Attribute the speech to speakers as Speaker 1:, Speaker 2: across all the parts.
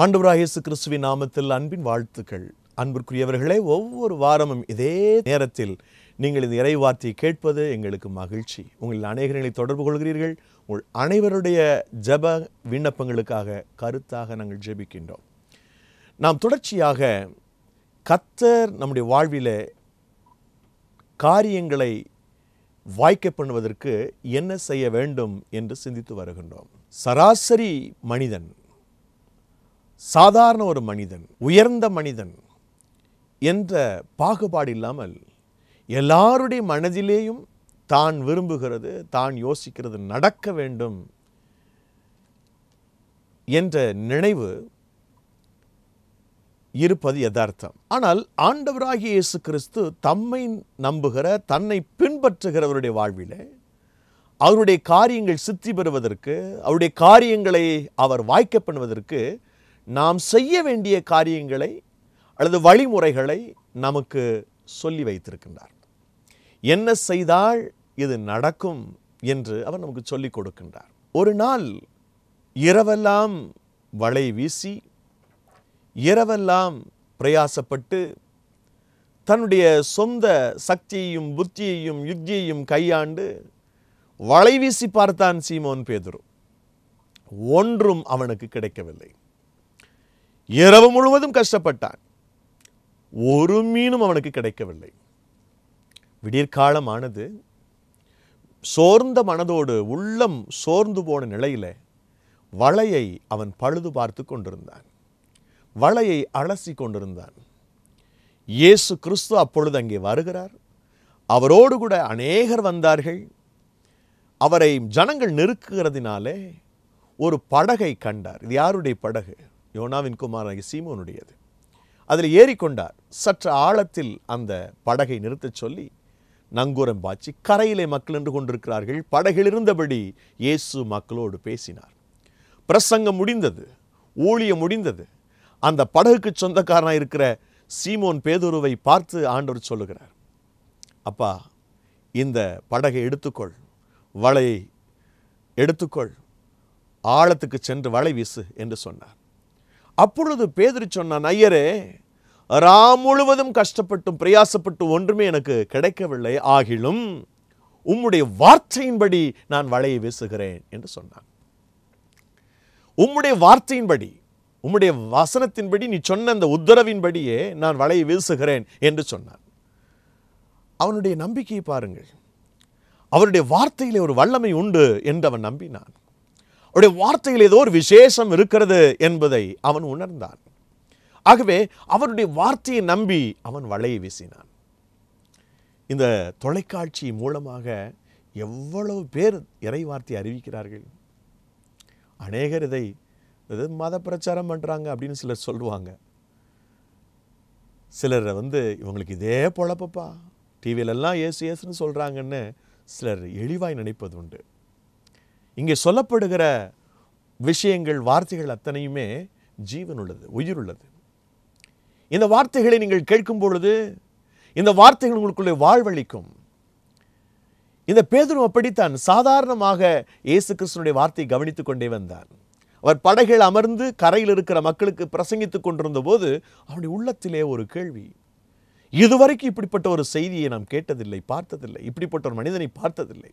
Speaker 1: ஆண்டவராக கிறிஸ்துவின் நாமத்தில் அன்பின் வாழ்த்துக்கள் அன்பிற்குரியவர்களே ஒவ்வொரு வாரமும் இதே நேரத்தில் நீங்கள் இந்த இறைவார்த்தையை கேட்பது எங்களுக்கு மகிழ்ச்சி உங்களில் அநேகர்களை தொடர்பு கொள்கிறீர்கள் உங்கள் அனைவருடைய ஜப விண்ணப்பங்களுக்காக கருத்தாக நாங்கள் ஜெபிக்கின்றோம் நாம் தொடர்ச்சியாக கத்தர் நம்முடைய வாழ்வில் காரியங்களை வாய்க்க பண்ணுவதற்கு என்ன செய்ய வேண்டும் என்று சிந்தித்து வருகின்றோம் சராசரி மனிதன் சாதாரண ஒரு மனிதன் உயர்ந்த மனிதன் என்ற பாகுபாடு இல்லாமல் எல்லாருடைய மனதிலேயும் தான் விரும்புகிறது தான் யோசிக்கிறது நடக்க வேண்டும் என்ற நினைவு இருப்பது யதார்த்தம் ஆனால் ஆண்டவராகிய இயேசு கிறிஸ்து தம்மை நம்புகிற தன்னை பின்பற்றுகிறவருடைய வாழ்விலே அவருடைய காரியங்கள் சித்தி பெறுவதற்கு அவருடைய காரியங்களை அவர் வாய்க்க பண்ணுவதற்கு நாம் செய்ய வேண்டிய காரியங்களை அல்லது வழிமுறைகளை நமக்கு சொல்லி வைத்திருக்கின்றார் என்ன செய்தால் இது நடக்கும் என்று அவர் நமக்கு சொல்லிக் கொடுக்கின்றார் ஒரு நாள் இரவெல்லாம் வலை வீசி இரவெல்லாம் பிரயாசப்பட்டு தன்னுடைய சொந்த சக்தியையும் புத்தியையும் யுக்தியையும் கையாண்டு வலை வீசி பார்த்தான் சீமோன் பேதுரு ஒன்றும் அவனுக்கு கிடைக்கவில்லை இரவு முழுவதும் கஷ்டப்பட்டான் ஒரு மீனும் அவனுக்கு கிடைக்கவில்லை விடியற்காலமானது சோர்ந்த மனதோடு உள்ளம் சோர்ந்து போன நிலையில் வலையை அவன் பழுது பார்த்து கொண்டிருந்தான் வலையை அலசி கொண்டிருந்தான் இயேசு கிறிஸ்து அப்பொழுது அங்கே வருகிறார் அவரோடு கூட அநேகர் வந்தார்கள் அவரை ஜனங்கள் நெருக்குகிறதினாலே ஒரு படகை கண்டார் இது யாருடைய படகு யோனாவின் குமாரனாகி சீமோனுடையது அதில் ஏறிக்கொண்டார் சற்று ஆழத்தில் அந்த படகை நிறுத்தச் சொல்லி நங்கூரம் பாய்ச்சி கரையிலே மக்கள் நின்று கொண்டிருக்கிறார்கள் படகில் இருந்தபடி இயேசு மக்களோடு பேசினார் பிரசங்கம் முடிந்தது ஊழியம் முடிந்தது அந்த படகுக்கு சொந்தக்காரனாக இருக்கிற சீமோன் பேதுருவை பார்த்து ஆண்டவர் சொல்லுகிறார் அப்பா இந்த படகை எடுத்துக்கொள் வலையை எடுத்துக்கொள் ஆழத்துக்கு சென்று வலை வீசு என்று சொன்னார் அப்பொழுது பேதிரி சொன்னான் ஐயரே ராம் முழுவதும் கஷ்டப்பட்டும் பிரயாசப்பட்டு ஒன்றுமே எனக்கு கிடைக்கவில்லை ஆகிலும் உம்முடைய வார்த்தையின்படி நான் வலையை வீசுகிறேன் என்று சொன்னான் உம்முடைய வார்த்தையின்படி உம்முடைய வசனத்தின்படி நீ சொன்ன அந்த உத்தரவின்படியே நான் வலையை வீசுகிறேன் என்று சொன்னான் அவனுடைய நம்பிக்கையை பாருங்கள் அவருடைய வார்த்தையிலே ஒரு வல்லமை உண்டு என்று அவன் நம்பினான் அவருடைய வார்த்தையில் ஏதோ ஒரு விசேஷம் இருக்கிறது என்பதை அவன் உணர்ந்தான் ஆகவே அவருடைய வார்த்தையை நம்பி அவன் வலையை வீசினான் இந்த தொலைக்காட்சி மூலமாக எவ்வளவு பேர் இறை வார்த்தை அறிவிக்கிறார்கள் அநேகர் இதை மத பிரச்சாரம் பண்ணுறாங்க அப்படின்னு சிலர் சொல்லுவாங்க சிலர் வந்து இவங்களுக்கு இதே பொழப்பப்பா டிவியிலெல்லாம் ஏசு ஏசுன்னு சொல்கிறாங்கன்னு சிலர் எளிவாய் நினைப்பது உண்டு இங்கே சொல்லப்படுகிற விஷயங்கள் வார்த்தைகள் அத்தனையுமே ஜீவன் உள்ளது உயிர் உள்ளது இந்த வார்த்தைகளை நீங்கள் கேட்கும் பொழுது இந்த வார்த்தைகள் உங்களுக்குள்ளே வாழ்வளிக்கும் இந்த பேதரும் அப்படித்தான் சாதாரணமாக இயேசு கிறிஸ்தனுடைய வார்த்தை கவனித்து கொண்டே வந்தான் அவர் படைகள் அமர்ந்து கரையில் இருக்கிற மக்களுக்கு பிரசங்கித்துக் கொண்டிருந்த போது அவனுடைய உள்ளத்திலே ஒரு கேள்வி இதுவரைக்கும் இப்படிப்பட்ட ஒரு செய்தியை நாம் கேட்டதில்லை பார்த்ததில்லை இப்படிப்பட்ட ஒரு மனிதனை பார்த்ததில்லை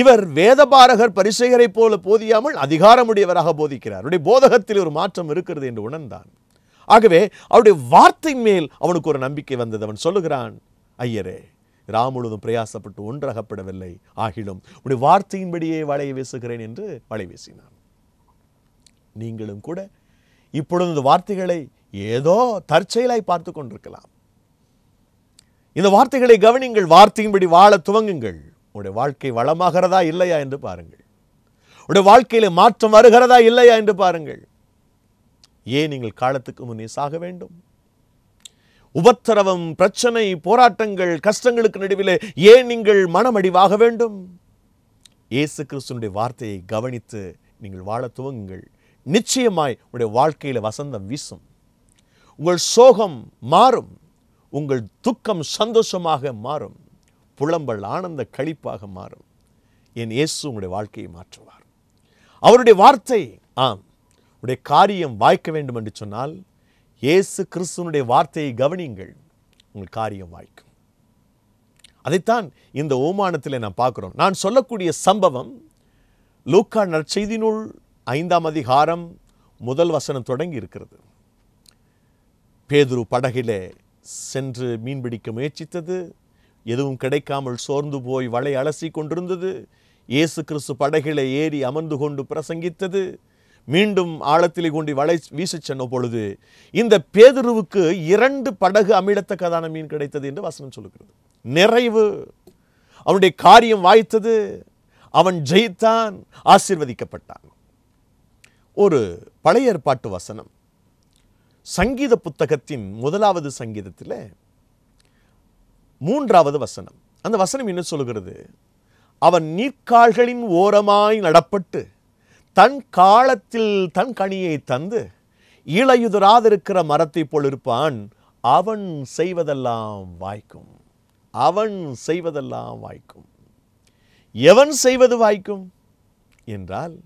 Speaker 1: இவர் வேதபாரகர் பரிசெயரைப் போல போதியாமல் அதிகாரமுடையவராக போதிக்கிறார் அவருடைய போதகத்தில் ஒரு மாற்றம் இருக்கிறது என்று உணர்ந்தான் ஆகவே அவருடைய வார்த்தை மேல் அவனுக்கு ஒரு நம்பிக்கை வந்தது அவன் சொல்லுகிறான் ஐயரே ராமுழுதும் பிரயாசப்பட்டு ஒன்றகப்படவில்லை ஆகிலும் உடைய வார்த்தையின்படியே வளைய வீசுகிறேன் என்று வளை வீசினான் நீங்களும் கூட இப்பொழுது இந்த வார்த்தைகளை ஏதோ தற்செயலாய் பார்த்து கொண்டிருக்கலாம் இந்த வார்த்தைகளை கவனிங்கள் வார்த்தையின்படி வாழ துவங்குங்கள் உங்களுடைய வாழ்க்கை வளமாகிறதா இல்லையா என்று பாருங்கள் உடைய வாழ்க்கையில் மாற்றம் வருகிறதா இல்லையா என்று பாருங்கள் ஏன் நீங்கள் காலத்துக்கு முன்னே சாக வேண்டும் உபத்திரவம் பிரச்சனை போராட்டங்கள் கஷ்டங்களுக்கு நடுவில் ஏன் நீங்கள் மனமடிவாக வேண்டும் இயேசு கிறிஸ்துனுடைய வார்த்தையை கவனித்து நீங்கள் வாழ துவங்குங்கள் நிச்சயமாய் உடைய வாழ்க்கையில் வசந்தம் வீசும் உங்கள் சோகம் மாறும் உங்கள் துக்கம் சந்தோஷமாக மாறும் புலம்பல் ஆனந்த கழிப்பாக மாறும் என் இயேசு உங்களுடைய வாழ்க்கையை மாற்றுவார் அவருடைய வார்த்தை ஆம் உடைய காரியம் வாய்க்க வேண்டும் என்று சொன்னால் இயேசு கிறிஸ்துவனுடைய வார்த்தையை கவனியுங்கள் உங்கள் காரியம் வாய்க்கும் அதைத்தான் இந்த ஓமானத்தில் நாம் பார்க்குறோம் நான் சொல்லக்கூடிய சம்பவம் லூக்கா நற்செய்தினுள் ஐந்தாம் அதிகாரம் முதல் வசனம் தொடங்கி இருக்கிறது பேதுரு படகிலே சென்று மீன்பிடிக்க முயற்சித்தது எதுவும் கிடைக்காமல் சோர்ந்து போய் வலை அலசி கொண்டிருந்தது இயேசு கிறிஸ்து படகிலே ஏறி அமர்ந்து கொண்டு பிரசங்கித்தது மீண்டும் ஆழத்திலே கொண்டு வலை வீசச் சென்ன பொழுது இந்த பேதுருவுக்கு இரண்டு படகு அமிழத்தக்கதான மீன் கிடைத்தது என்று வசனம் சொல்லுகிறது நிறைவு அவனுடைய காரியம் வாய்த்தது அவன் ஜெயித்தான் ஆசிர்வதிக்கப்பட்டான் ஒரு பழைய ஏற்பாட்டு வசனம் சங்கீத புத்தகத்தின் முதலாவது சங்கீதத்தில் மூன்றாவது வசனம் அந்த வசனம் என்ன சொல்கிறது அவன் நீர்க்கால்களின் ஓரமாய் நடப்பட்டு தன் காலத்தில் தன் கனியை தந்து இளையுதராதிருக்கிற மரத்தை போலிருப்பான் அவன் செய்வதெல்லாம் வாய்க்கும் அவன் செய்வதெல்லாம் வாய்க்கும் எவன் செய்வது வாய்க்கும் என்றால்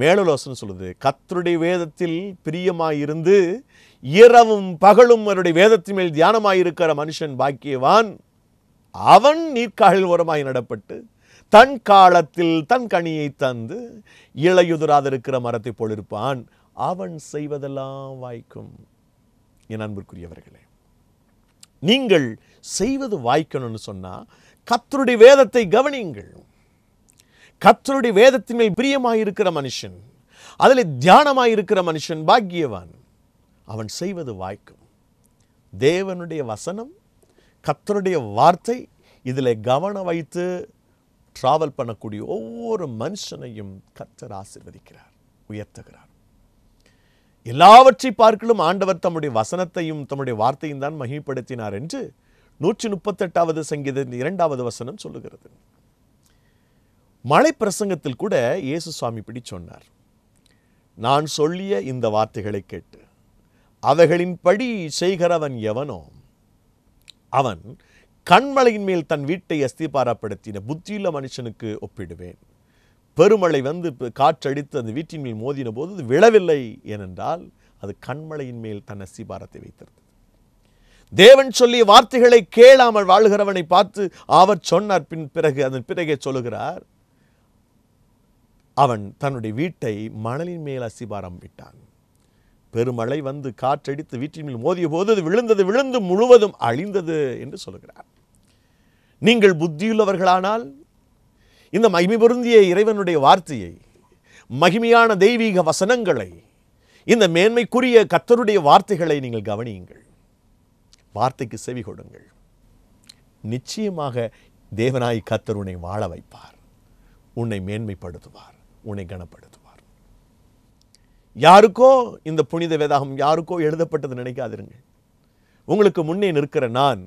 Speaker 1: மேலலோசன் சொல்லுது கத்தருடைய வேதத்தில் பிரியமாயிருந்து இரவும் பகலும் அவருடைய வேதத்தின் மேல் தியானமாயிருக்கிற மனுஷன் பாக்கியவான் அவன் நீர்க்காலில் ஓரமாய் நடப்பட்டு தன் காலத்தில் தன் கனியை தந்து இளையுதிராத இருக்கிற மரத்தை போலிருப்பான் அவன் செய்வதெல்லாம் வாய்க்கும் என் அன்பிற்குரியவர்களே நீங்கள் செய்வது வாய்க்கணும்னு சொன்னால் கத்தருடைய வேதத்தை கவனியுங்கள் கத்தருடைய வேதத்தின் மேல் பிரியமாயிருக்கிற மனுஷன் அதில் தியானமாயிருக்கிற மனுஷன் பாக்கியவான் அவன் செய்வது வாய்க்கும் தேவனுடைய வசனம் கத்தருடைய வார்த்தை இதில் கவனம் வைத்து ட்ராவல் பண்ணக்கூடிய ஒவ்வொரு மனுஷனையும் கத்தர் ஆசிர்வதிக்கிறார் உயர்த்துகிறார் எல்லாவற்றை பார்க்கலும் ஆண்டவர் தம்முடைய வசனத்தையும் தம்முடைய வார்த்தையும் தான் மகிழ்படுத்தினார் என்று நூற்றி முப்பத்தெட்டாவது சங்கீத இரண்டாவது வசனம் சொல்லுகிறது மலை பிரசங்கத்தில் கூட இயேசு சுவாமி இப்படி சொன்னார் நான் சொல்லிய இந்த வார்த்தைகளை கேட்டு அவைகளின்படி செய்கிறவன் எவனோ அவன் கண்மலையின் மேல் தன் வீட்டை அஸ்திபாரப்படுத்தின புத்தியுள்ள மனுஷனுக்கு ஒப்பிடுவேன் பெருமழை வந்து காற்றடித்து அந்த வீட்டின் மேல் மோதின போது அது விழவில்லை ஏனென்றால் அது கண்மலையின் மேல் தன் அஸ்திபாரத்தை வைத்திருந்தது தேவன் சொல்லிய வார்த்தைகளை கேளாமல் வாழ்கிறவனை பார்த்து அவர் சொன்னார் பின் பிறகு அதன் பிறகே சொல்லுகிறார் அவன் தன்னுடைய வீட்டை மணலின் மேல் அசிபாரம் விட்டான் பெருமழை வந்து காற்றடித்து வீட்டின் மேல் மோதிய போது அது விழுந்தது விழுந்து முழுவதும் அழிந்தது என்று சொல்கிறார் நீங்கள் புத்தியுள்ளவர்களானால் இந்த மகிமை பொருந்திய இறைவனுடைய வார்த்தையை மகிமையான தெய்வீக வசனங்களை இந்த மேன்மைக்குரிய கத்தருடைய வார்த்தைகளை நீங்கள் கவனியுங்கள் வார்த்தைக்கு செவி கொடுங்கள் நிச்சயமாக தேவனாய் கத்தர் உன்னை வாழ வைப்பார் உன்னை மேன்மைப்படுத்துவார் உன்னை கனப்படுத்துவார் யாருக்கோ இந்த புனித வேதாகம் யாருக்கோ எழுதப்பட்டது நினைக்காதிருங்க உங்களுக்கு முன்னே நிற்கிற நான்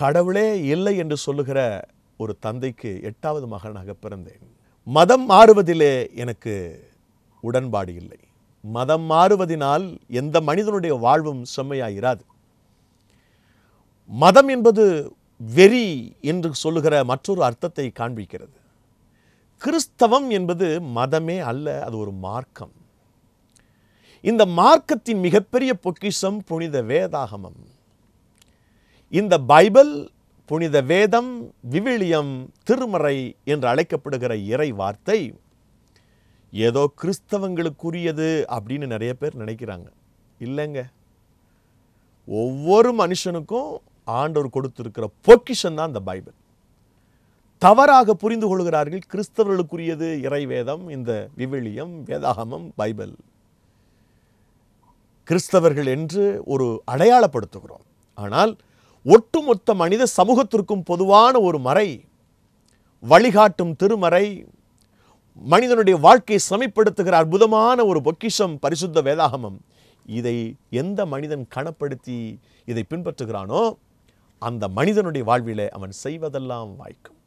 Speaker 1: கடவுளே இல்லை என்று சொல்லுகிற ஒரு தந்தைக்கு எட்டாவது மகனாக பிறந்தேன் மதம் மாறுவதிலே எனக்கு உடன்பாடு இல்லை மதம் மாறுவதினால் எந்த மனிதனுடைய வாழ்வும் செம்மையாயிராது மதம் என்பது வெறி என்று சொல்லுகிற மற்றொரு அர்த்தத்தை காண்பிக்கிறது கிறிஸ்தவம் என்பது மதமே அல்ல அது ஒரு மார்க்கம் இந்த மார்க்கத்தின் மிகப்பெரிய பொக்கிஷம் புனித வேதாகமம் இந்த பைபிள் புனித வேதம் விவிலியம் திருமறை என்று அழைக்கப்படுகிற இறை வார்த்தை ஏதோ கிறிஸ்தவங்களுக்குரியது அப்படின்னு நிறைய பேர் நினைக்கிறாங்க இல்லைங்க ஒவ்வொரு மனுஷனுக்கும் ஆண்டவர் கொடுத்திருக்கிற பொக்கிஷன் தான் இந்த பைபிள் தவறாக புரிந்து கொள்கிறார்கள் கிறிஸ்தவர்களுக்குரியது இறைவேதம் இந்த விவிலியம் வேதாகமம் பைபிள் கிறிஸ்தவர்கள் என்று ஒரு அடையாளப்படுத்துகிறோம் ஆனால் ஒட்டுமொத்த மனித சமூகத்திற்கும் பொதுவான ஒரு மறை வழிகாட்டும் திருமறை மனிதனுடைய வாழ்க்கையை சமைப்படுத்துகிற அற்புதமான ஒரு பொக்கிஷம் பரிசுத்த வேதாகமம் இதை எந்த மனிதன் கணப்படுத்தி இதை பின்பற்றுகிறானோ அந்த மனிதனுடைய வாழ்வில் அவன் செய்வதெல்லாம் வாய்க்கும்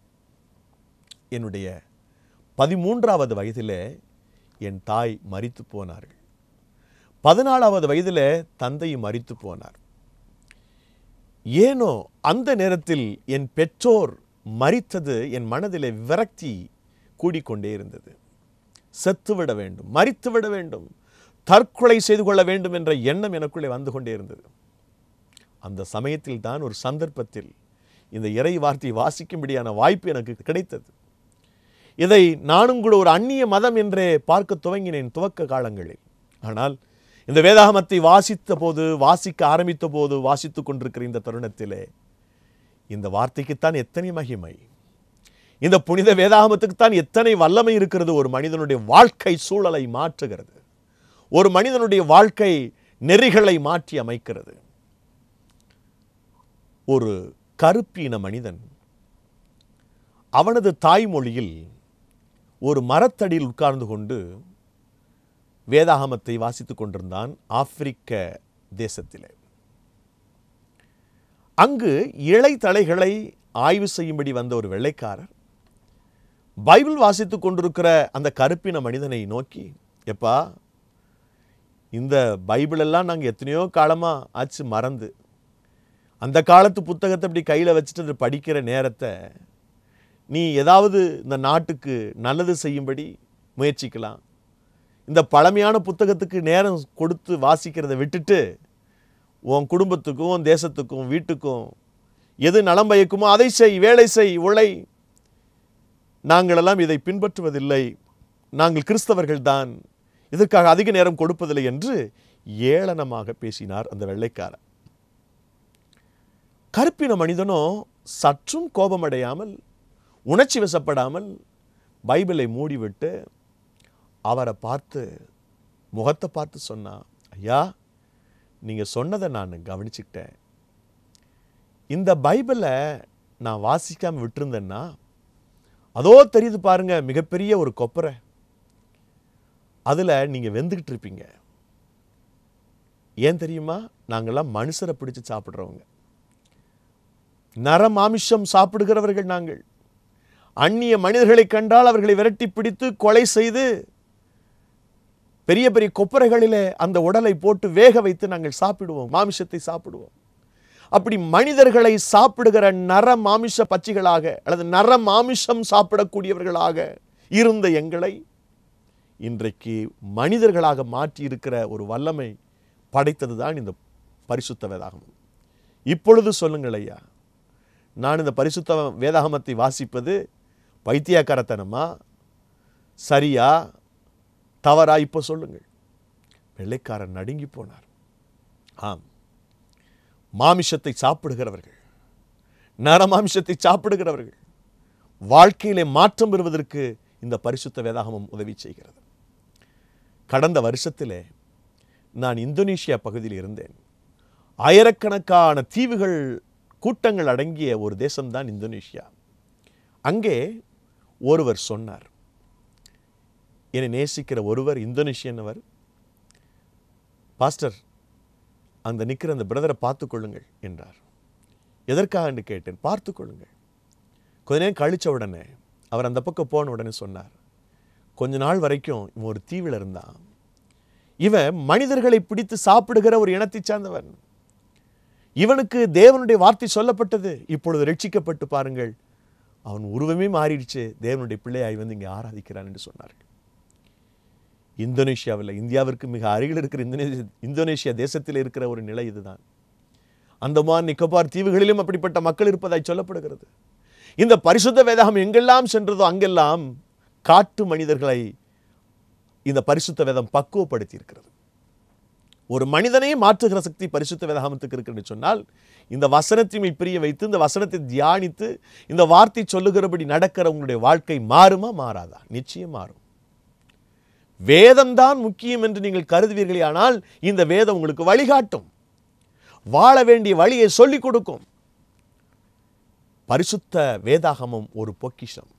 Speaker 1: என்னுடைய பதிமூன்றாவது வயதிலே என் தாய் மறித்து போனார்கள் பதினாலாவது வயதில் தந்தையும் மறித்து போனார் ஏனோ அந்த நேரத்தில் என் பெற்றோர் மறித்தது என் மனதிலே விரக்தி கூடிக்கொண்டே இருந்தது செத்துவிட வேண்டும் மறித்துவிட வேண்டும் தற்கொலை செய்து கொள்ள வேண்டும் என்ற எண்ணம் எனக்குள்ளே வந்து கொண்டே இருந்தது அந்த சமயத்தில் தான் ஒரு சந்தர்ப்பத்தில் இந்த இறை வார்த்தை வாசிக்கும்படியான வாய்ப்பு எனக்கு கிடைத்தது இதை நானும் கூட ஒரு அந்நிய மதம் என்றே பார்க்க துவங்கினேன் துவக்க காலங்களில் ஆனால் இந்த வேதாகமத்தை வாசித்த போது வாசிக்க ஆரம்பித்த போது வாசித்து கொண்டிருக்கிற இந்த தருணத்திலே இந்த வார்த்தைக்குத்தான் எத்தனை மகிமை இந்த புனித வேதாகமத்துக்குத்தான் எத்தனை வல்லமை இருக்கிறது ஒரு மனிதனுடைய வாழ்க்கை சூழலை மாற்றுகிறது ஒரு மனிதனுடைய வாழ்க்கை நெறிகளை மாற்றி அமைக்கிறது ஒரு கருப்பின மனிதன் அவனது தாய்மொழியில் ஒரு மரத்தடியில் உட்கார்ந்து கொண்டு வேதாகமத்தை வாசித்து கொண்டிருந்தான் ஆப்பிரிக்க தேசத்திலே அங்கு இலை தலைகளை ஆய்வு செய்யும்படி வந்த ஒரு வெள்ளைக்காரர் பைபிள் வாசித்து கொண்டிருக்கிற அந்த கருப்பின மனிதனை நோக்கி எப்பா இந்த பைபிளெல்லாம் நாங்கள் எத்தனையோ காலமாக ஆச்சு மறந்து அந்த காலத்து புத்தகத்தை இப்படி கையில் வச்சுட்டு அது படிக்கிற நேரத்தை நீ ஏதாவது இந்த நாட்டுக்கு நல்லது செய்யும்படி முயற்சிக்கலாம் இந்த பழமையான புத்தகத்துக்கு நேரம் கொடுத்து வாசிக்கிறத விட்டுட்டு உன் குடும்பத்துக்கும் உன் தேசத்துக்கும் வீட்டுக்கும் எது நலம் பயக்குமோ அதை செய் வேலை செய் உழை நாங்களெல்லாம் இதை பின்பற்றுவதில்லை நாங்கள் கிறிஸ்தவர்கள்தான் இதற்காக அதிக நேரம் கொடுப்பதில்லை என்று ஏளனமாக பேசினார் அந்த வெள்ளைக்காரர் கருப்பின மனிதனோ சற்றும் கோபமடையாமல் உணர்ச்சி வசப்படாமல் பைபிளை மூடிவிட்டு அவரை பார்த்து முகத்தை பார்த்து சொன்னான் ஐயா நீங்கள் சொன்னதை நான் கவனிச்சுக்கிட்டேன் இந்த பைபிளை நான் வாசிக்காமல் விட்டுருந்தேன்னா அதோ தெரியுது பாருங்கள் மிகப்பெரிய ஒரு கொப்பரை அதில் நீங்கள் வெந்துக்கிட்டு இருப்பீங்க ஏன் தெரியுமா நாங்கள்லாம் மனுஷரை பிடிச்சி சாப்பிட்றவங்க நரம் சாப்பிடுகிறவர்கள் நாங்கள் அந்நிய மனிதர்களை கண்டால் அவர்களை விரட்டி பிடித்து கொலை செய்து பெரிய பெரிய கொப்பரைகளிலே அந்த உடலை போட்டு வேக வைத்து நாங்கள் சாப்பிடுவோம் மாமிசத்தை சாப்பிடுவோம் அப்படி மனிதர்களை சாப்பிடுகிற நர மாமிச பச்சிகளாக அல்லது நர மாமிசம் சாப்பிடக்கூடியவர்களாக இருந்த எங்களை இன்றைக்கு மனிதர்களாக மாற்றி இருக்கிற ஒரு வல்லமை படைத்தது தான் இந்த பரிசுத்த வேதாகமம் இப்பொழுது சொல்லுங்கள் ஐயா நான் இந்த பரிசுத்த வேதாகமத்தை வாசிப்பது பைத்தியக்காரத்தனமா சரியா தவறா இப்போ சொல்லுங்கள் வெள்ளைக்காரன் நடுங்கி போனார் ஆம் மாமிஷத்தை சாப்பிடுகிறவர்கள் நரமாமிஷத்தை சாப்பிடுகிறவர்கள் வாழ்க்கையிலே மாற்றம் பெறுவதற்கு இந்த பரிசுத்த வேதாகமம் உதவி செய்கிறது கடந்த வருஷத்திலே நான் இந்தோனேஷியா பகுதியில் இருந்தேன் ஆயிரக்கணக்கான தீவுகள் கூட்டங்கள் அடங்கிய ஒரு தேசம்தான் இந்தோனேஷியா அங்கே ஒருவர் சொன்னார் என்னை நேசிக்கிற ஒருவர் இந்தோனேஷியன்னவர் பாஸ்டர் அந்த நிற்கிற அந்த பிரதரை பார்த்து கொள்ளுங்கள் என்றார் எதற்காக என்று கேட்டேன் பார்த்து கொள்ளுங்கள் கொஞ்ச நேரம் கழித்த உடனே அவர் அந்த பக்கம் போன உடனே சொன்னார் கொஞ்ச நாள் வரைக்கும் இவன் ஒரு தீவில் இருந்தான் இவன் மனிதர்களை பிடித்து சாப்பிடுகிற ஒரு இனத்தை சார்ந்தவன் இவனுக்கு தேவனுடைய வார்த்தை சொல்லப்பட்டது இப்பொழுது ரட்சிக்கப்பட்டு பாருங்கள் அவன் உருவமே மாறிடுச்சு தேவனுடைய பிள்ளையாய் வந்து இங்கே ஆராதிக்கிறான் என்று சொன்னார்கள் இந்தோனேஷியாவில் இந்தியாவிற்கு மிக அருகில் இருக்கிற இந்தோனேஷிய இந்தோனேஷியா தேசத்தில் இருக்கிற ஒரு நிலை இதுதான் அந்தமான் நிக்கோபார் தீவுகளிலும் அப்படிப்பட்ட மக்கள் இருப்பதாய் சொல்லப்படுகிறது இந்த பரிசுத்த வேதாகம் எங்கெல்லாம் சென்றதோ அங்கெல்லாம் காட்டு மனிதர்களை இந்த பரிசுத்த வேதம் பக்குவப்படுத்தி இருக்கிறது ஒரு மனிதனை மாற்றுகிற சக்தி பரிசுத்த வேதாகமத்துக்கு இருக்குன்னு சொன்னால் இந்த வசனத்தை பிரிய வைத்து இந்த வசனத்தை தியானித்து இந்த வார்த்தை சொல்லுகிறபடி நடக்கிற உங்களுடைய வாழ்க்கை மாறுமா மாறாதா நிச்சயம் மாறும் வேதம்தான் முக்கியம் என்று நீங்கள் கருதுவீர்களே ஆனால் இந்த வேதம் உங்களுக்கு வழிகாட்டும் வாழ வேண்டிய வழியை சொல்லிக் கொடுக்கும் பரிசுத்த வேதாகமம் ஒரு பொக்கிஷம்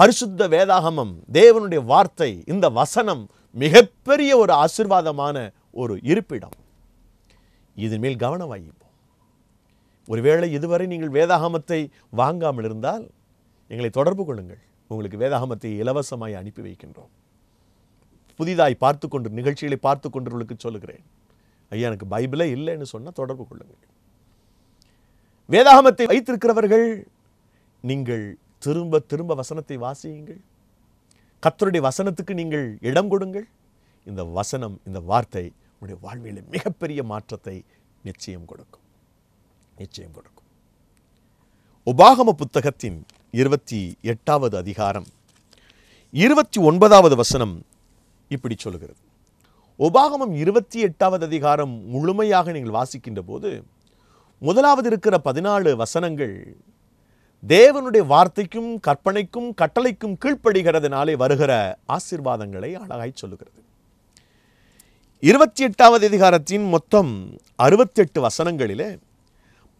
Speaker 1: பரிசுத்த வேதாகமம் தேவனுடைய வார்த்தை இந்த வசனம் மிகப்பெரிய ஒரு ஆசிர்வாதமான ஒரு இருப்பிடம் இதன் மேல் கவனம் வாங்கிப்போம் ஒருவேளை இதுவரை நீங்கள் வேதாகமத்தை வாங்காமல் இருந்தால் எங்களை தொடர்பு கொள்ளுங்கள் உங்களுக்கு வேதாகமத்தை இலவசமாய் அனுப்பி வைக்கின்றோம் புதிதாய் பார்த்து கொண்டு நிகழ்ச்சிகளை பார்த்து கொண்டவர்களுக்கு சொல்லுகிறேன் ஐயா எனக்கு பைபிளே இல்லைன்னு சொன்னால் தொடர்பு கொள்ளுங்கள் வேதாகமத்தை வைத்திருக்கிறவர்கள் நீங்கள் திரும்ப திரும்ப வசனத்தை வாசியுங்கள் கத்தருடைய வசனத்துக்கு நீங்கள் இடம் கொடுங்கள் இந்த வசனம் இந்த வார்த்தை உங்களுடைய வாழ்வியல மிகப்பெரிய மாற்றத்தை நிச்சயம் கொடுக்கும் நிச்சயம் கொடுக்கும் உபாகம புத்தகத்தின் இருபத்தி எட்டாவது அதிகாரம் இருபத்தி ஒன்பதாவது வசனம் இப்படி சொல்லுகிறது உபாகமம் இருபத்தி எட்டாவது அதிகாரம் முழுமையாக நீங்கள் வாசிக்கின்ற போது முதலாவது இருக்கிற பதினாலு வசனங்கள் தேவனுடைய வார்த்தைக்கும் கற்பனைக்கும் கட்டளைக்கும் கீழ்ப்படுகிறதுனாலே வருகிற ஆசிர்வாதங்களை அழகாய் சொல்லுகிறது இருபத்தி எட்டாவது அதிகாரத்தின் மொத்தம் அறுபத்தெட்டு வசனங்களிலே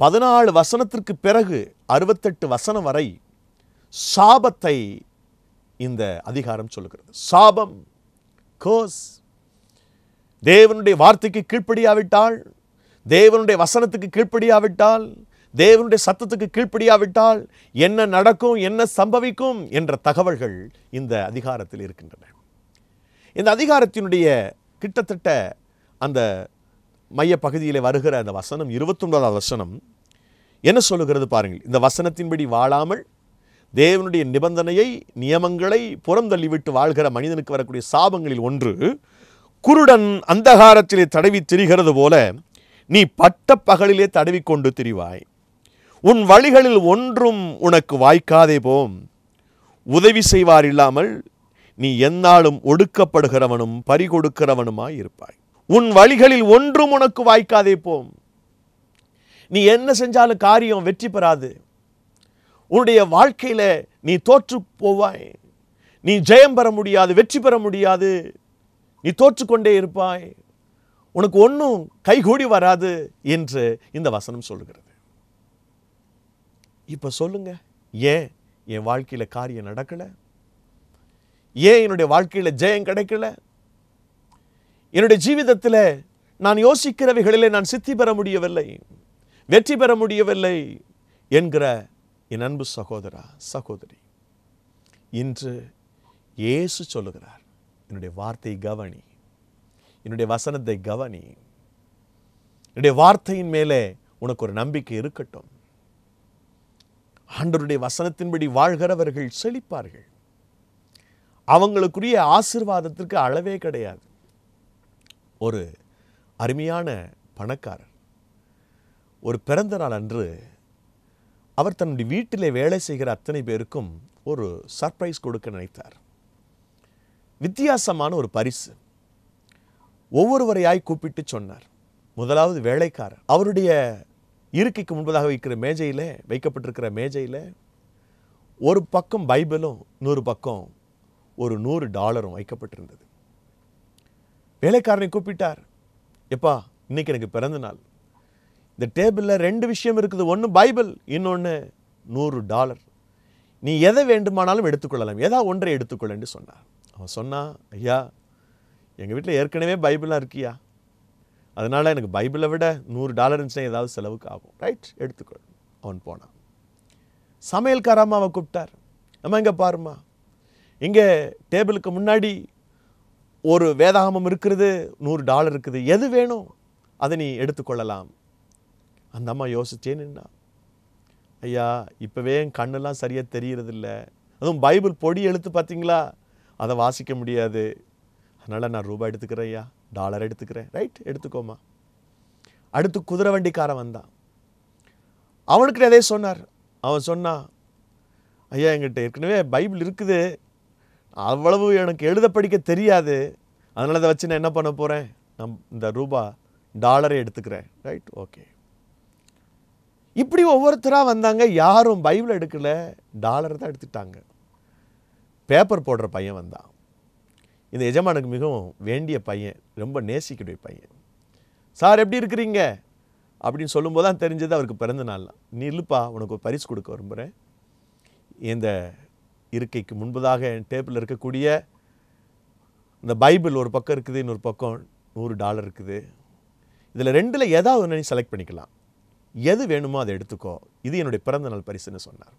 Speaker 1: பதினாலு வசனத்திற்கு பிறகு அறுபத்தெட்டு வசனம் வரை சாபத்தை இந்த அதிகாரம் சொல்லுகிறது சாபம் கோர்ஸ் தேவனுடைய வார்த்தைக்கு கீழ்ப்படியாவிட்டால் தேவனுடைய வசனத்துக்கு கீழ்ப்படியாவிட்டால் தேவனுடைய சத்தத்துக்கு கீழ்ப்படியாவிட்டால் என்ன நடக்கும் என்ன சம்பவிக்கும் என்ற தகவல்கள் இந்த அதிகாரத்தில் இருக்கின்றன இந்த அதிகாரத்தினுடைய கிட்டத்தட்ட அந்த மைய பகுதியிலே வருகிற அந்த வசனம் இருபத்தொன்பதாவது வசனம் என்ன சொல்லுகிறது பாருங்கள் இந்த வசனத்தின்படி வாழாமல் தேவனுடைய நிபந்தனையை நியமங்களை புறம் தள்ளிவிட்டு வாழ்கிற மனிதனுக்கு வரக்கூடிய சாபங்களில் ஒன்று குருடன் அந்தகாரத்திலே தடவி திரிகிறது போல நீ பட்ட பகலிலே தடவி கொண்டு திரிவாய் உன் வழிகளில் ஒன்றும் உனக்கு வாய்க்காதே போம் உதவி செய்வார் இல்லாமல் நீ எந்நாளும் ஒடுக்கப்படுகிறவனும் பறிகொடுக்கிறவனுமாய் இருப்பாய் உன் வழிகளில் ஒன்றும் உனக்கு வாய்க்காதே போம் நீ என்ன செஞ்சாலும் காரியம் வெற்றி பெறாது உன்னுடைய வாழ்க்கையில் நீ தோற்று போவாய் நீ ஜெயம் பெற முடியாது வெற்றி பெற முடியாது நீ தோற்றுக்கொண்டே இருப்பாய் உனக்கு ஒன்றும் கைகூடி வராது என்று இந்த வசனம் சொல்லுகிறது இப்போ சொல்லுங்க ஏன் என் வாழ்க்கையில் காரியம் நடக்கலை ஏன் என்னுடைய வாழ்க்கையில் ஜெயம் கிடைக்கல என்னுடைய ஜீவிதத்தில் நான் யோசிக்கிறவைகளிலே நான் சித்தி பெற முடியவில்லை வெற்றி பெற முடியவில்லை என்கிற என் அன்பு சகோதரா சகோதரி இன்று இயேசு சொல்லுகிறார் என்னுடைய வார்த்தை கவனி என்னுடைய வசனத்தை கவனி என்னுடைய வார்த்தையின் மேலே உனக்கு ஒரு நம்பிக்கை இருக்கட்டும் ஆண்டருடைய வசனத்தின்படி வாழ்கிறவர்கள் செழிப்பார்கள் அவங்களுக்குரிய ஆசிர்வாதத்திற்கு அளவே கிடையாது ஒரு அருமையான பணக்காரர் ஒரு பிறந்த நாள் அன்று அவர் தன்னுடைய வீட்டிலே வேலை செய்கிற அத்தனை பேருக்கும் ஒரு சர்ப்ரைஸ் கொடுக்க நினைத்தார் வித்தியாசமான ஒரு பரிசு ஒவ்வொருவரையாய் கூப்பிட்டு சொன்னார் முதலாவது வேலைக்காரர் அவருடைய இருக்கைக்கு முன்பதாக வைக்கிற மேஜையில் வைக்கப்பட்டிருக்கிற மேஜையில் ஒரு பக்கம் பைபிளும் நூறு பக்கம் ஒரு நூறு டாலரும் வைக்கப்பட்டிருந்தது வேலைக்காரனை கூப்பிட்டார் எப்பா இன்னைக்கு எனக்கு பிறந்த நாள் இந்த டேபிளில் ரெண்டு விஷயம் இருக்குது ஒன்று பைபிள் இன்னொன்று நூறு டாலர் நீ எதை வேண்டுமானாலும் எடுத்துக்கொள்ளலாம் எதா ஒன்றை எடுத்துக்கொள்ளன்னு சொன்னார் அவன் சொன்னான் ஐயா எங்கள் வீட்டில் ஏற்கனவே பைபிளாக இருக்கியா அதனால் எனக்கு பைபிளை விட நூறு டாலர் இருந்துச்சுன்னா ஏதாவது செலவுக்கு ஆகும் ரைட் எடுத்துக்கொள் அவன் போனான் சமையல்காராமா அவன் கூப்பிட்டார் நம்ம இங்கே பாருமா இங்கே டேபிளுக்கு முன்னாடி ஒரு வேதாகமம் இருக்கிறது நூறு டாலர் இருக்குது எது வேணும் அதை நீ எடுத்துக்கொள்ளலாம் அந்த அம்மா யோசிச்சே ஐயா இப்போவே என் கண்ணெல்லாம் சரியாக தெரியறதில்ல அதுவும் பைபிள் பொடி எழுத்து பார்த்தீங்களா அதை வாசிக்க முடியாது அதனால் நான் ரூபாய் எடுத்துக்கிறேன் ஐயா டாலர் எடுத்துக்கிறேன் ரைட் எடுத்துக்கோமா அடுத்து குதிரை வண்டிக்காரன் வந்தான் அவனுக்கு அதே சொன்னார் அவன் சொன்னான் ஐயா எங்கிட்ட ஏற்கனவே பைபிள் இருக்குது அவ்வளவு எனக்கு எழுத படிக்க தெரியாது அதனால் அதை வச்சு நான் என்ன பண்ண போகிறேன் நான் இந்த ரூபா டாலரை எடுத்துக்கிறேன் ரைட் ஓகே இப்படி ஒவ்வொருத்தராக வந்தாங்க யாரும் பைபிள் எடுக்கலை டாலர் தான் எடுத்துட்டாங்க பேப்பர் போடுற பையன் வந்தான் இந்த எஜமானுக்கு மிகவும் வேண்டிய பையன் ரொம்ப நேசிக்கூடிய பையன் சார் எப்படி இருக்கிறீங்க அப்படின்னு சொல்லும்போது தான் தெரிஞ்சது அவருக்கு பிறந்த நாள் நீ இல்லைப்பா உனக்கு ஒரு பரிசு கொடுக்க விரும்புகிறேன் இந்த இருக்கைக்கு முன்பதாக என் டேபிளில் இருக்கக்கூடிய இந்த பைபிள் ஒரு பக்கம் இருக்குது இன்னொரு பக்கம் நூறு டாலர் இருக்குது இதில் ரெண்டில் ஏதாவது ஒன்று நீ செலக்ட் பண்ணிக்கலாம் எது வேணுமோ அதை எடுத்துக்கோ இது என்னுடைய பிறந்த நாள் பரிசுன்னு சொன்னார்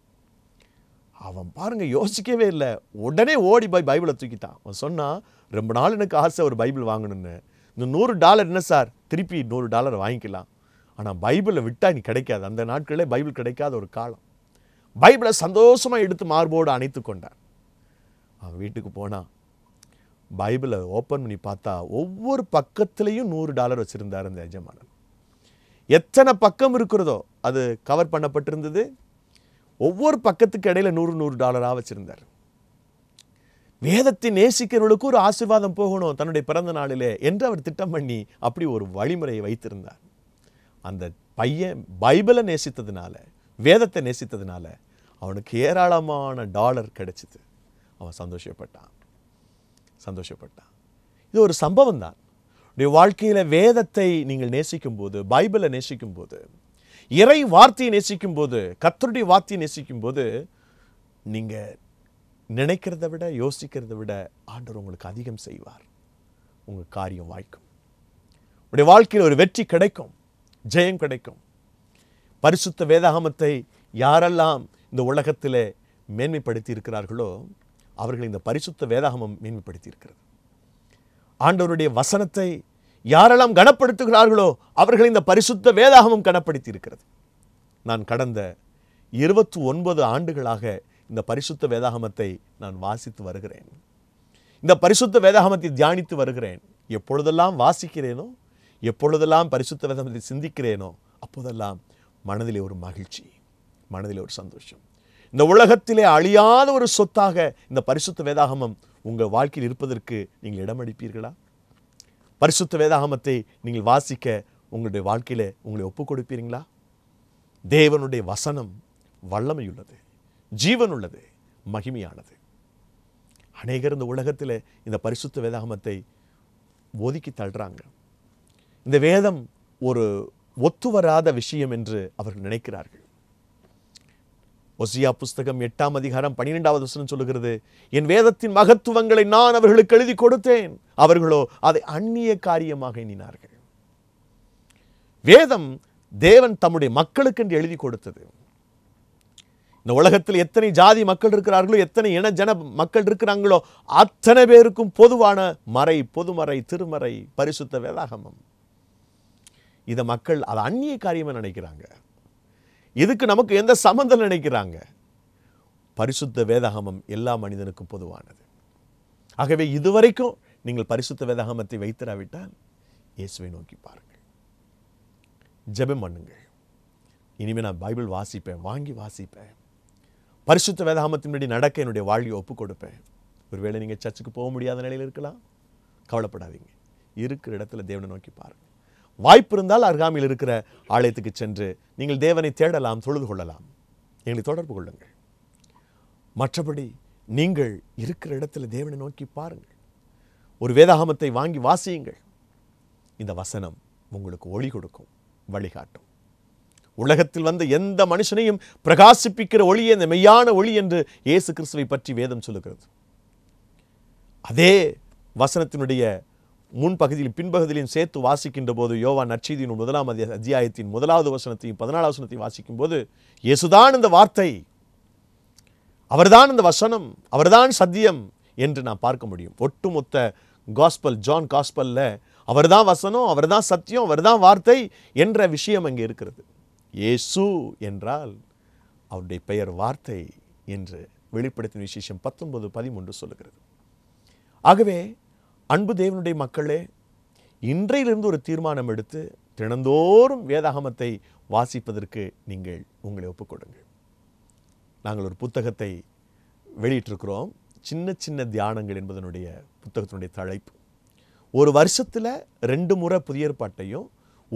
Speaker 1: அவன் பாருங்கள் யோசிக்கவே இல்லை உடனே ஓடி போய் பைபிளை தூக்கிட்டான் அவன் சொன்னான் ரொம்ப நாள் எனக்கு ஆசை ஒரு பைபிள் வாங்கணும்னு இந்த நூறு டாலர் என்ன சார் திருப்பி நூறு டாலர் வாங்கிக்கலாம் ஆனால் பைபிளை விட்டால் நீ கிடைக்காது அந்த நாட்களில் பைபிள் கிடைக்காத ஒரு காலம் பைபிளை சந்தோஷமாக எடுத்து மார்போடு அணைத்து கொண்டான் அவன் வீட்டுக்கு போனான் பைபிளை ஓப்பன் பண்ணி பார்த்தா ஒவ்வொரு பக்கத்துலேயும் நூறு டாலர் வச்சுருந்தார் அந்த எஜமானன் எத்தனை பக்கம் இருக்கிறதோ அது கவர் பண்ணப்பட்டிருந்தது ஒவ்வொரு பக்கத்துக்கு இடையில் நூறு நூறு டாலராக வச்சுருந்தார் வேதத்தை நேசிக்கிறவர்களுக்கு ஒரு ஆசிர்வாதம் போகணும் தன்னுடைய பிறந்த நாளிலே என்று அவர் திட்டம் பண்ணி அப்படி ஒரு வழிமுறையை வைத்திருந்தார் அந்த பையன் பைபிளை நேசித்ததுனால வேதத்தை நேசித்ததுனால அவனுக்கு ஏராளமான டாலர் கிடைச்சிது அவன் சந்தோஷப்பட்டான் சந்தோஷப்பட்டான் இது ஒரு சம்பவம் தான் உங்களுடைய வாழ்க்கையில் வேதத்தை நீங்கள் நேசிக்கும் போது பைபிளை நேசிக்கும் போது இறை வார்த்தையை நேசிக்கும் போது கத்தருடைய வார்த்தையை நேசிக்கும் போது நீங்கள் நினைக்கிறத விட யோசிக்கிறத விட ஆண்டவர் உங்களுக்கு அதிகம் செய்வார் உங்கள் காரியம் வாய்க்கும் உடைய வாழ்க்கையில் ஒரு வெற்றி கிடைக்கும் ஜெயம் கிடைக்கும் பரிசுத்த வேதாகமத்தை யாரெல்லாம் இந்த உலகத்தில் மேன்மைப்படுத்தி இருக்கிறார்களோ அவர்கள் இந்த பரிசுத்த வேதாகமம் மேன்மைப்படுத்தி இருக்கிறது ஆண்டவருடைய வசனத்தை யாரெல்லாம் கனப்படுத்துகிறார்களோ அவர்கள் இந்த பரிசுத்த வேதாகமும் கனப்படுத்தி இருக்கிறது நான் கடந்த இருபத்தி ஒன்பது ஆண்டுகளாக இந்த பரிசுத்த வேதாகமத்தை நான் வாசித்து வருகிறேன் இந்த பரிசுத்த வேதாகமத்தை தியானித்து வருகிறேன் எப்பொழுதெல்லாம் வாசிக்கிறேனோ எப்பொழுதெல்லாம் பரிசுத்த வேதாகமத்தை சிந்திக்கிறேனோ அப்போதெல்லாம் மனதிலே ஒரு மகிழ்ச்சி மனதிலே ஒரு சந்தோஷம் இந்த உலகத்திலே அழியாத ஒரு சொத்தாக இந்த பரிசுத்த வேதாகமம் உங்கள் வாழ்க்கையில் இருப்பதற்கு நீங்கள் இடமளிப்பீர்களா பரிசுத்த வேதாகமத்தை நீங்கள் வாசிக்க உங்களுடைய வாழ்க்கையில் உங்களை ஒப்புக் கொடுப்பீங்களா தேவனுடைய வசனம் வல்லமையுள்ளது ஜீவனுள்ளது மகிமையானது அநேகர் இந்த உலகத்தில் இந்த பரிசுத்த வேதாகமத்தை ஒதுக்கி தள்ளுறாங்க இந்த வேதம் ஒரு ஒத்துவராத விஷயம் என்று அவர்கள் நினைக்கிறார்கள் ஒசியா புஸ்தகம் எட்டாம் அதிகாரம் பன்னிரெண்டாவது வசனம் சொல்லுகிறது என் வேதத்தின் மகத்துவங்களை நான் அவர்களுக்கு எழுதி கொடுத்தேன் அவர்களோ அதை அந்நிய காரியமாக எண்ணினார்கள் வேதம் தேவன் தம்முடைய மக்களுக்கு என்று எழுதி கொடுத்தது இந்த உலகத்தில் எத்தனை ஜாதி மக்கள் இருக்கிறார்களோ எத்தனை இன ஜன மக்கள் இருக்கிறாங்களோ அத்தனை பேருக்கும் பொதுவான மறை பொதுமறை திருமறை பரிசுத்த வேதாகமம் இதை மக்கள் அதை அந்நிய காரியமாக நினைக்கிறாங்க இதுக்கு நமக்கு எந்த சம்மந்தம் நினைக்கிறாங்க பரிசுத்த வேதாகமம் எல்லா மனிதனுக்கும் பொதுவானது ஆகவே இதுவரைக்கும் நீங்கள் பரிசுத்த வேதாகமத்தை வைத்திராவிட்டால் இயேசுவை நோக்கி பாருங்கள் ஜெபம் பண்ணுங்கள் இனிமேல் நான் பைபிள் வாசிப்பேன் வாங்கி வாசிப்பேன் பரிசுத்த வேதாகமத்தின் நடக்க என்னுடைய வாழ்வை ஒப்புக் கொடுப்பேன் ஒருவேளை நீங்கள் சர்ச்சுக்கு போக முடியாத நிலையில் இருக்கலாம் கவலைப்படாதீங்க இருக்கிற இடத்துல தேவனை நோக்கி பாருங்கள் வாய்ப்பு இருந்தால் அருகாமையில் இருக்கிற ஆலயத்துக்கு சென்று நீங்கள் தேவனை தேடலாம் தொழுது கொள்ளலாம் எங்களை தொடர்பு கொள்ளுங்கள் மற்றபடி நீங்கள் இருக்கிற இடத்துல தேவனை நோக்கி பாருங்கள் ஒரு வேதாகமத்தை வாங்கி வாசியுங்கள் இந்த வசனம் உங்களுக்கு ஒளி கொடுக்கும் வழிகாட்டும் உலகத்தில் வந்த எந்த மனுஷனையும் பிரகாசிப்பிக்கிற ஒளியே இந்த மெய்யான ஒளி என்று இயேசு கிறிஸ்துவை பற்றி வேதம் சொல்லுகிறது அதே வசனத்தினுடைய முன்பகுதியில் பின்பகுதியிலும் சேர்த்து வாசிக்கின்ற போது யோவா நற்செய்தியின் முதலாம் அத்தியாயத்தின் முதலாவது வசனத்தையும் பதினாலாவது வசனத்தையும் வாசிக்கும் போது இயேசுதான் இந்த வார்த்தை அவர்தான் இந்த வசனம் அவர்தான் சத்தியம் என்று நான் பார்க்க முடியும் ஒட்டுமொத்த காஸ்பல் ஜான் காஸ்பல்ல அவர்தான் வசனம் அவர்தான் சத்தியம் அவர்தான் வார்த்தை என்ற விஷயம் அங்கே இருக்கிறது இயேசு என்றால் அவருடைய பெயர் வார்த்தை என்று வெளிப்படுத்தின விசேஷம் பத்தொன்பது பதிமூன்று சொல்லுகிறது ஆகவே அன்பு தேவனுடைய மக்களே இன்றையிலிருந்து ஒரு தீர்மானம் எடுத்து தினந்தோறும் வேதாகமத்தை வாசிப்பதற்கு நீங்கள் உங்களை ஒப்புக்கொடுங்கள் நாங்கள் ஒரு புத்தகத்தை வெளியிட்டிருக்கிறோம் சின்ன சின்ன தியானங்கள் என்பதனுடைய புத்தகத்தினுடைய தலைப்பு ஒரு வருஷத்தில் ரெண்டு முறை புதிய ஏற்பாட்டையும்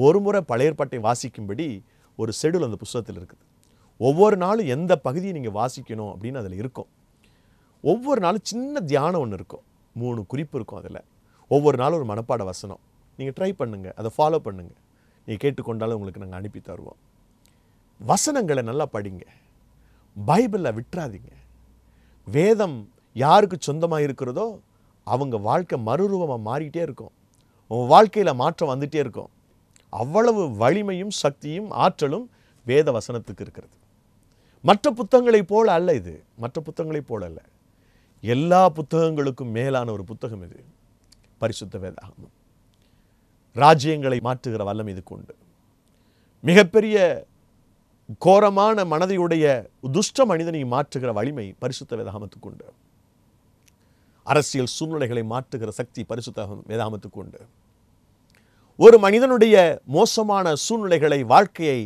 Speaker 1: ஒரு முறை பழைய ஏற்பாட்டை வாசிக்கும்படி ஒரு செடுல் அந்த புத்தகத்தில் இருக்குது ஒவ்வொரு நாளும் எந்த பகுதியை நீங்கள் வாசிக்கணும் அப்படின்னு அதில் இருக்கும் ஒவ்வொரு நாளும் சின்ன தியானம் ஒன்று இருக்கும் மூணு குறிப்பு இருக்கும் அதில் ஒவ்வொரு நாளும் ஒரு மனப்பாட வசனம் நீங்கள் ட்ரை பண்ணுங்கள் அதை ஃபாலோ பண்ணுங்கள் நீங்கள் கேட்டுக்கொண்டாலும் உங்களுக்கு நாங்கள் அனுப்பி தருவோம் வசனங்களை நல்லா படிங்க பைபிளில் விட்டுறாதீங்க வேதம் யாருக்கு சொந்தமாக இருக்கிறதோ அவங்க வாழ்க்கை மறுரூபமாக மாறிக்கிட்டே இருக்கும் உங்கள் வாழ்க்கையில் மாற்றம் வந்துகிட்டே இருக்கும் அவ்வளவு வலிமையும் சக்தியும் ஆற்றலும் வேத வசனத்துக்கு இருக்கிறது மற்ற புத்தகங்களைப் போல் அல்ல இது மற்ற புத்தகங்களைப் போல் அல்ல எல்லா புத்தகங்களுக்கும் மேலான ஒரு புத்தகம் இது பரிசுத்த வேதாகமம் ராஜ்யங்களை மாற்றுகிற வல்லம் இதுக்கு உண்டு மிகப்பெரிய கோரமான மனதையுடைய துஷ்ட மனிதனை மாற்றுகிற வலிமை பரிசுத்த வேதாகமத்துக்கு உண்டு அரசியல் சூழ்நிலைகளை மாற்றுகிற சக்தி பரிசுத்த வேதாகமத்துக்கு உண்டு ஒரு மனிதனுடைய மோசமான சூழ்நிலைகளை வாழ்க்கையை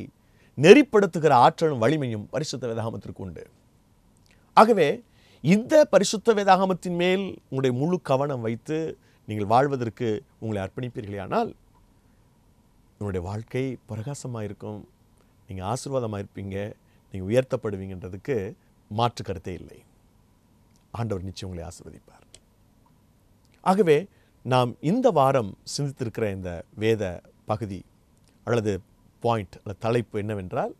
Speaker 1: நெறிப்படுத்துகிற ஆற்றலும் வலிமையும் பரிசுத்த வேதாகமத்திற்கு உண்டு ஆகவே இந்த பரிசுத்த வேதாகமத்தின் மேல் உங்களுடைய முழு கவனம் வைத்து நீங்கள் வாழ்வதற்கு உங்களை அர்ப்பணிப்பீர்களே ஆனால் உங்களுடைய வாழ்க்கை பிரகாசமாக இருக்கும் நீங்கள் ஆசீர்வாதமாக இருப்பீங்க நீங்கள் உயர்த்தப்படுவீங்கன்றதுக்கு மாற்று கருத்தே இல்லை ஆண்டவர் நிச்சயம் உங்களை ஆசிர்வதிப்பார் ஆகவே நாம் இந்த வாரம் சிந்தித்திருக்கிற இந்த வேத பகுதி அல்லது பாயிண்ட் அல்லது தலைப்பு என்னவென்றால்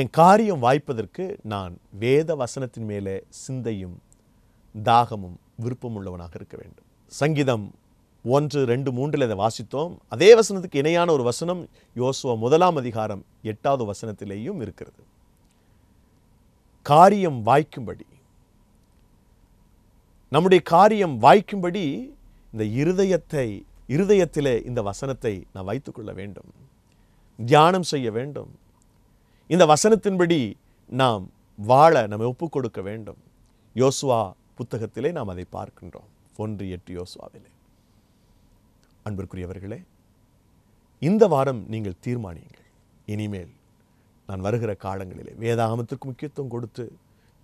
Speaker 1: என் காரியம் வாய்ப்பதற்கு நான் வேத வசனத்தின் மேலே சிந்தையும் தாகமும் விருப்பம் உள்ளவனாக இருக்க வேண்டும் சங்கீதம் ஒன்று ரெண்டு மூன்றில் இதை வாசித்தோம் அதே வசனத்துக்கு இணையான ஒரு வசனம் யோசுவா முதலாம் அதிகாரம் எட்டாவது வசனத்திலேயும் இருக்கிறது காரியம் வாய்க்கும்படி நம்முடைய காரியம் வாய்க்கும்படி இந்த இருதயத்தை இருதயத்தில் இந்த வசனத்தை நான் வைத்துக்கொள்ள வேண்டும் தியானம் செய்ய வேண்டும் இந்த வசனத்தின்படி நாம் வாழ நம்ம ஒப்புக் கொடுக்க வேண்டும் யோசுவா புத்தகத்திலே நாம் அதை பார்க்கின்றோம் ஒன்று எட்டு யோசுவாவிலே அன்பிற்குரியவர்களே இந்த வாரம் நீங்கள் தீர்மானியுங்கள் இனிமேல் நான் வருகிற காலங்களிலே வேதாகமத்திற்கு முக்கியத்துவம் கொடுத்து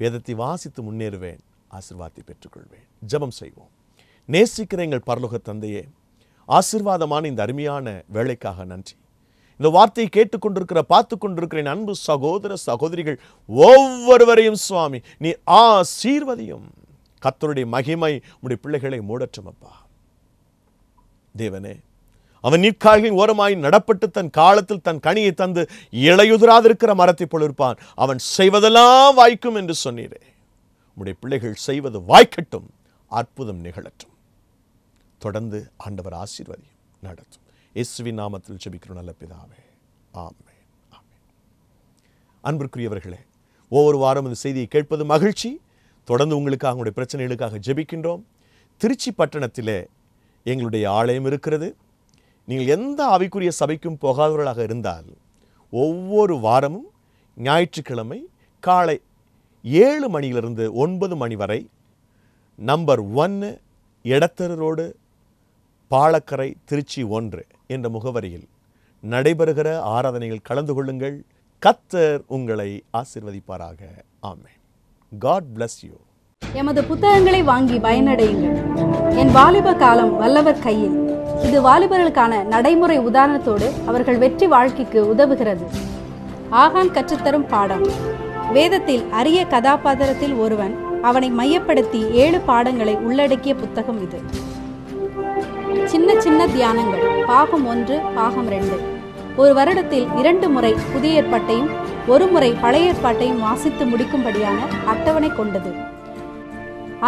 Speaker 1: வேதத்தை வாசித்து முன்னேறுவேன் ஆசிர்வாதத்தை பெற்றுக்கொள்வேன் ஜபம் செய்வோம் நேசிக்கிற எங்கள் பரலோக தந்தையே ஆசிர்வாதமான இந்த அருமையான வேலைக்காக நன்றி இந்த வார்த்தையை கேட்டுக்கொண்டிருக்கிற பார்த்து கொண்டிருக்கிறேன் அன்பு சகோதர சகோதரிகள் ஒவ்வொருவரையும் சுவாமி நீ ஆசீர்வதியும் கத்தருடைய மகிமை உடைய பிள்ளைகளை மூடற்றமப்பா தேவனே அவன் நீட்கால்களின் ஓரமாய் நடப்பட்டு தன் காலத்தில் தன் கனியை தந்து இலையுதிராதிருக்கிற மரத்தை பொழுப்பான் அவன் செய்வதெல்லாம் வாய்க்கும் என்று சொன்னீரே உடைய பிள்ளைகள் செய்வது வாய்க்கட்டும் அற்புதம் நிகழட்டும் தொடர்ந்து ஆண்டவர் ஆசீர்வதியும் நடத்தும் இயேசுவின் நாமத்தில் செபிக்கிறோம் நல்ல பிதாவே ஆமே ஆமே அன்பிற்குரியவர்களே ஒவ்வொரு வாரம் இந்த செய்தியை கேட்பது மகிழ்ச்சி தொடர்ந்து உங்களுக்காக உங்களுடைய பிரச்சனைகளுக்காக ஜெபிக்கின்றோம் திருச்சி பட்டணத்திலே எங்களுடைய ஆலயம் இருக்கிறது நீங்கள் எந்த அவைக்குரிய சபைக்கும் போகாதவர்களாக இருந்தால் ஒவ்வொரு வாரமும் ஞாயிற்றுக்கிழமை காலை ஏழு மணியிலிருந்து ஒன்பது மணி வரை நம்பர் ஒன்று எடத்தெரு ரோடு பாலக்கரை திருச்சி ஒன்று என்ற முகவரியில் நடைபெறுகிற ஆராதனையில் கலந்து கொள்ளுங்கள் கத்தர் உங்களை ஆசிர்வதிப்பாராக ஆமே காட் பிளஸ் யூ
Speaker 2: எமது புத்தகங்களை வாங்கி பயனடையுங்கள் என் வாலிப காலம் வல்லவர் கையில் இது வாலிபர்களுக்கான நடைமுறை உதாரணத்தோடு அவர்கள் வெற்றி வாழ்க்கைக்கு உதவுகிறது ஆகான் கற்றுத்தரும் பாடம் வேதத்தில் அரிய கதாபாத்திரத்தில் ஒருவன் அவனை மையப்படுத்தி ஏழு பாடங்களை உள்ளடக்கிய புத்தகம் இது சின்ன சின்ன தியானங்கள் பாகம் ஒன்று பாகம் ரெண்டு ஒரு வருடத்தில் இரண்டு முறை புதிய ஏற்பாட்டையும் ஒரு முறை பழைய ஏற்பாட்டையும் வாசித்து முடிக்கும்படியான அட்டவணை கொண்டது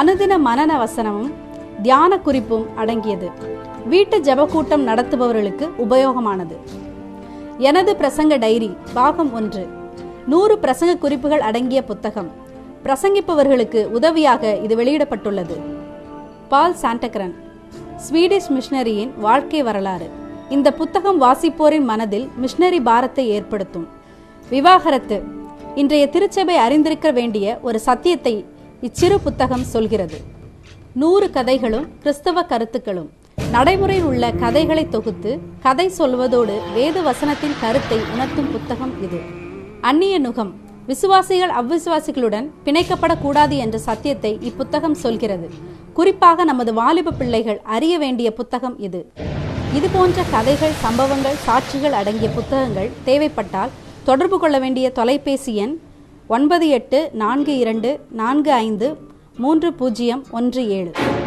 Speaker 2: அனுதின மனன வசனமும் தியான குறிப்பும் அடங்கியது வீட்டு ஜபக்கூட்டம் நடத்துபவர்களுக்கு உபயோகமானது எனது பிரசங்க டைரி பாகம் ஒன்று நூறு பிரசங்க குறிப்புகள் அடங்கிய புத்தகம் பிரசங்கிப்பவர்களுக்கு உதவியாக இது வெளியிடப்பட்டுள்ளது பால் சாண்டக்ரன் ஸ்வீடிஷ் மிஷனரியின் வாழ்க்கை வரலாறு இந்த புத்தகம் வாசிப்போரின் மனதில் மிஷனரி பாரத்தை ஏற்படுத்தும் விவாகரத்து இன்றைய திருச்சபை அறிந்திருக்க வேண்டிய ஒரு சத்தியத்தை இச்சிறு புத்தகம் சொல்கிறது நூறு கதைகளும் கிறிஸ்தவ கருத்துக்களும் நடைமுறையில் உள்ள கதைகளை தொகுத்து கதை சொல்வதோடு வேத வசனத்தின் கருத்தை உணர்த்தும் புத்தகம் இது அந்நிய நுகம் விசுவாசிகள் அவ்விசுவாசிகளுடன் பிணைக்கப்படக்கூடாது என்ற சத்தியத்தை இப்புத்தகம் சொல்கிறது குறிப்பாக நமது வாலிப பிள்ளைகள் அறிய வேண்டிய புத்தகம் இது இது போன்ற கதைகள் சம்பவங்கள் சாட்சிகள் அடங்கிய புத்தகங்கள் தேவைப்பட்டால் தொடர்பு கொள்ள வேண்டிய தொலைபேசி எண் ஒன்பது எட்டு நான்கு இரண்டு நான்கு ஐந்து மூன்று பூஜ்ஜியம் ஒன்று ஏழு